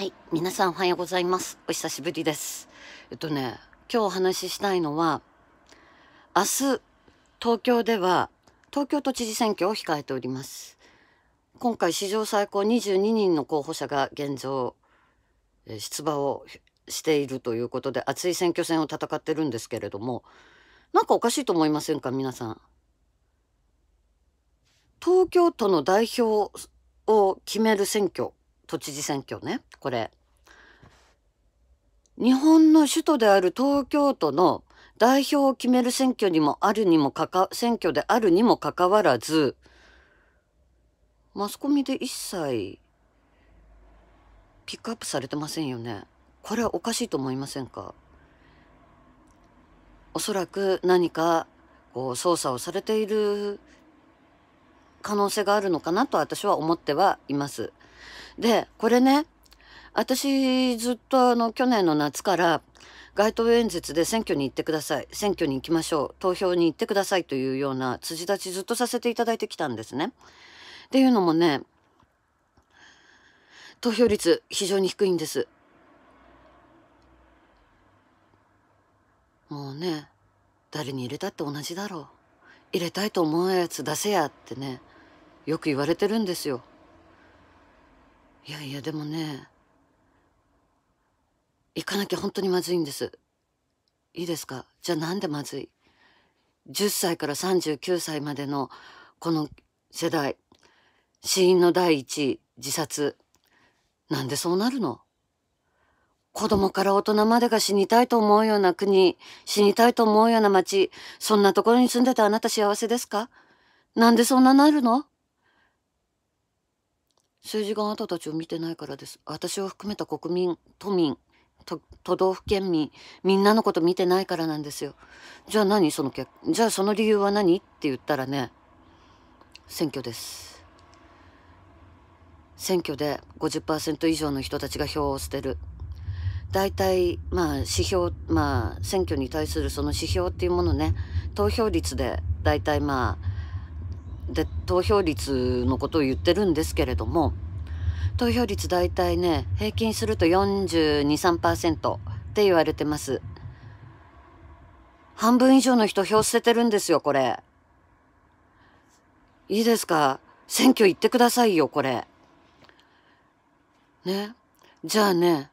はい。皆さんおはようございます。お久しぶりです。えっとね、今日お話ししたいのは、明日、東京では、東京都知事選挙を控えております。今回、史上最高22人の候補者が現状、出馬をしているということで、熱い選挙戦を戦ってるんですけれども、なんかおかしいと思いませんか、皆さん。東京都の代表を決める選挙都知事選挙ねこれ日本の首都である東京都の代表を決める選挙にもあるにもかか選挙であるにもかかわらずマスコミで一切ピックアップされてませんよねこれはおかしいと思いませんかおそらく何かこう捜査をされている可能性があるのかなと私は思ってはいます。でこれね私ずっとあの去年の夏から街頭演説で選挙に行ってください選挙に行きましょう投票に行ってくださいというような辻立ちずっとさせていただいてきたんですね。っていうのもね投票率非常に低いんです。もうね誰に入れたって同じだろう入れたいと思うやつ出せやってねよく言われてるんですよ。いやいやでもね行かなきゃ本当にまずいんですいいですかじゃあなんでまずい10歳から39歳までのこの世代死因の第一位自殺なんでそうなるの子供から大人までが死にたいと思うような国死にたいと思うような町そんなところに住んでたあなた幸せですかなんでそんななるの数字があなたたちを見てないからです私を含めた国民都民都道府県民みんなのこと見てないからなんですよじゃあ何そのけじゃあその理由は何って言ったらね選挙です選挙で50%以上の人たちが票を捨てる大体まあ指標まあ選挙に対するその指標っていうものね投票率で大体まあで投票率のことを言ってるんですけれども投票率大体ね平均すると423%って言われてます半分以上の人票捨ててるんですよこれいいですか選挙行ってくださいよこれねじゃあね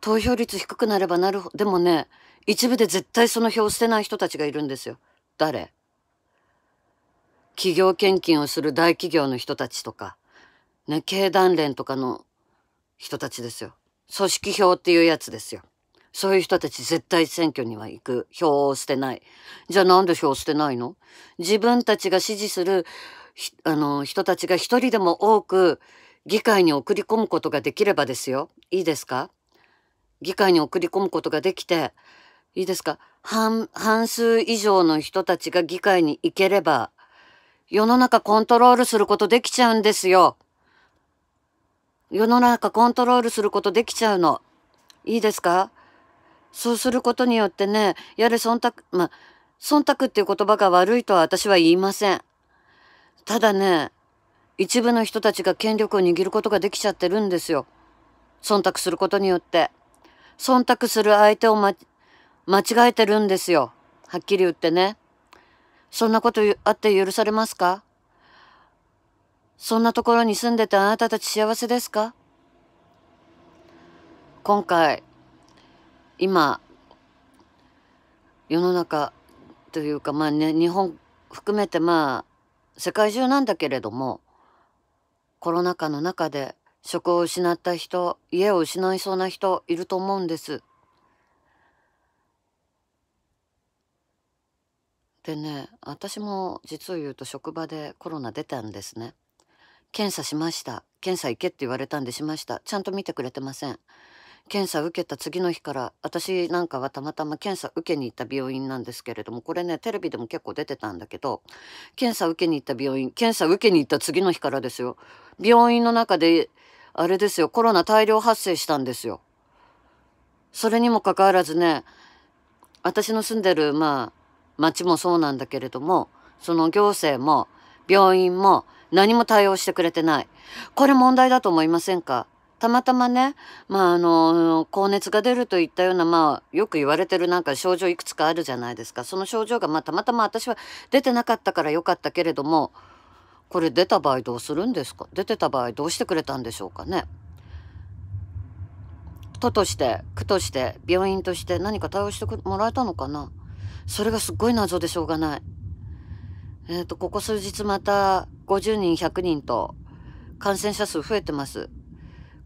投票率低くなればなるでもね一部で絶対その票を捨てない人たちがいるんですよ誰企業献金をする大企業の人たちとか、ね、経団連とかの人たちですよ。組織票っていうやつですよ。そういう人たち絶対選挙には行く。票を捨てない。じゃあなんで票を捨てないの自分たちが支持するあの人たちが一人でも多く議会に送り込むことができればですよ。いいですか議会に送り込むことができて、いいですか半半数以上の人たちが議会に行ければ世の中コントロールすることできちゃうんですよ。世の中コントロールすることできちゃうの。いいですかそうすることによってね、やれ忖度、ま忖度っていう言葉が悪いとは私は言いません。ただね、一部の人たちが権力を握ることができちゃってるんですよ。忖度することによって。忖度する相手を、ま、間違えてるんですよ。はっきり言ってね。そんなことあって許されますかそんなところに住んでてあなたたち幸せですか今回、今、世の中というか、まあね、日本含めてまあ、世界中なんだけれども、コロナ禍の中で職を失った人、家を失いそうな人いると思うんです。でね私も実を言うと職場でコロナ出たんですね検査しました検査行けって言われたんでしましたちゃんと見てくれてません検査受けた次の日から私なんかはたまたま検査受けに行った病院なんですけれどもこれねテレビでも結構出てたんだけど検査受けに行った病院検査受けに行った次の日からですよ病院の中であれですよコロナ大量発生したんですよ。それにもかかわらずね私の住んでるまあ町もそうなんだけれどもその行政も病院も何も対応してくれてないこれ問題だと思いませんかたまたまね、まあ、あの高熱が出るといったような、まあ、よく言われてるなんか症状いくつかあるじゃないですかその症状が、まあ、たまたま私は出てなかったからよかったけれどもこれ出た場合どうするんですか出てた場合どうしてくれたんでしょうかね都として区として病院として何か対応してもらえたのかなそれがすっごい謎でしょうがない。えっ、ー、と、ここ数日また50人、100人と感染者数増えてます。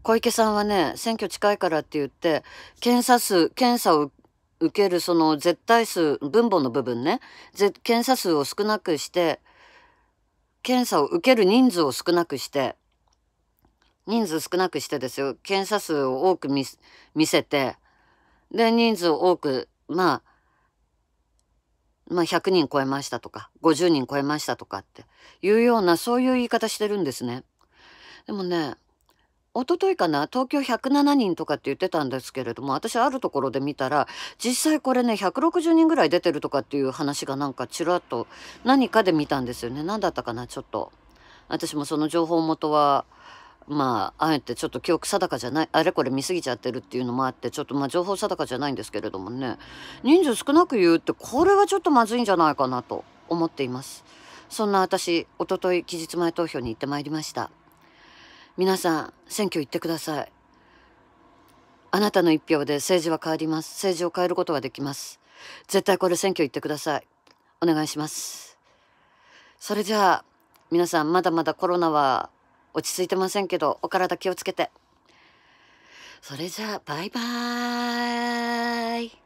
小池さんはね、選挙近いからって言って、検査数、検査を受けるその絶対数、分母の部分ね、検査数を少なくして、検査を受ける人数を少なくして、人数少なくしてですよ、検査数を多く見せて、で、人数を多く、まあ、まあ、100人超えましたとか50人超えましたとかっていうようなそういう言い方してるんですね。でもね一昨日かな東京107人とかって言ってたんですけれども私あるところで見たら実際これね160人ぐらい出てるとかっていう話がなんかちらっと何かで見たんですよね何だったかなちょっと私もその情報元はまあ、あえてちょっと記憶定かじゃない、あれこれ見すぎちゃってるっていうのもあって、ちょっとまあ情報定かじゃないんですけれどもね、人数少なく言うって、これはちょっとまずいんじゃないかなと思っています。そんな私、おととい期日前投票に行ってまいりました。皆さん、選挙行ってください。あなたの一票で政治は変わります。政治を変えることができます。絶対これ選挙行ってください。お願いします。それじゃあ、皆さんまだまだコロナは落ち着いてませんけど、お体気をつけて。それじゃあ、バイバーイ。